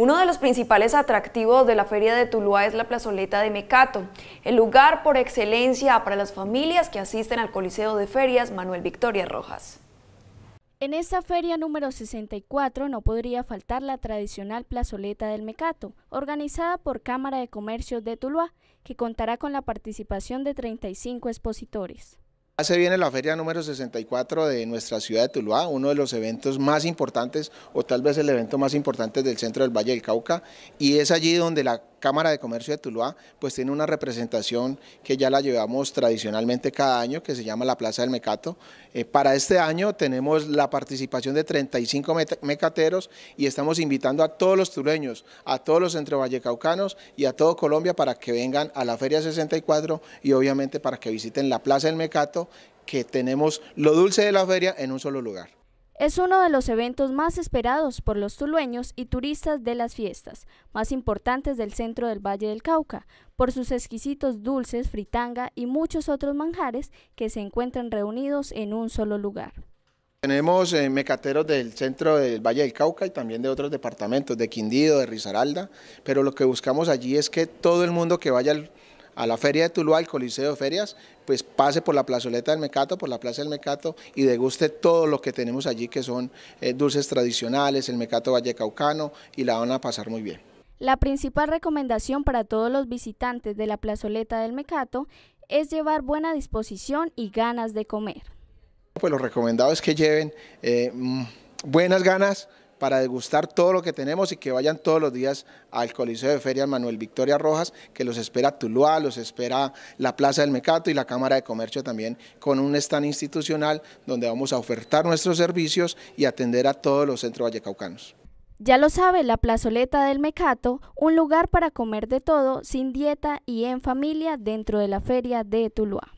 Uno de los principales atractivos de la Feria de Tuluá es la plazoleta de Mecato, el lugar por excelencia para las familias que asisten al Coliseo de Ferias Manuel Victoria Rojas. En esta feria número 64 no podría faltar la tradicional plazoleta del Mecato, organizada por Cámara de Comercio de Tuluá, que contará con la participación de 35 expositores. Se viene la feria número 64 de nuestra ciudad de Tuluá, uno de los eventos más importantes o tal vez el evento más importante del centro del Valle del Cauca y es allí donde la Cámara de Comercio de Tuluá pues tiene una representación que ya la llevamos tradicionalmente cada año que se llama la Plaza del Mecato. Eh, para este año tenemos la participación de 35 mecateros y estamos invitando a todos los tuleños, a todos los centrovallecaucanos y a todo Colombia para que vengan a la Feria 64 y obviamente para que visiten la Plaza del Mecato que tenemos lo dulce de la feria en un solo lugar. Es uno de los eventos más esperados por los tulueños y turistas de las fiestas, más importantes del centro del Valle del Cauca, por sus exquisitos dulces, fritanga y muchos otros manjares que se encuentran reunidos en un solo lugar. Tenemos eh, mecateros del centro del Valle del Cauca y también de otros departamentos, de Quindío, de Risaralda, pero lo que buscamos allí es que todo el mundo que vaya al a la Feria de Tuluá, al Coliseo de Ferias, pues pase por la plazoleta del Mecato, por la Plaza del Mecato y deguste todo lo que tenemos allí que son eh, dulces tradicionales, el Mecato Vallecaucano y la van a pasar muy bien. La principal recomendación para todos los visitantes de la plazoleta del Mecato es llevar buena disposición y ganas de comer. Pues lo recomendado es que lleven eh, mm, buenas ganas, para degustar todo lo que tenemos y que vayan todos los días al Coliseo de Ferias Manuel Victoria Rojas, que los espera Tuluá, los espera la Plaza del Mecato y la Cámara de Comercio también, con un stand institucional donde vamos a ofertar nuestros servicios y atender a todos los centros vallecaucanos. Ya lo sabe, la plazoleta del Mecato, un lugar para comer de todo, sin dieta y en familia dentro de la feria de Tuluá.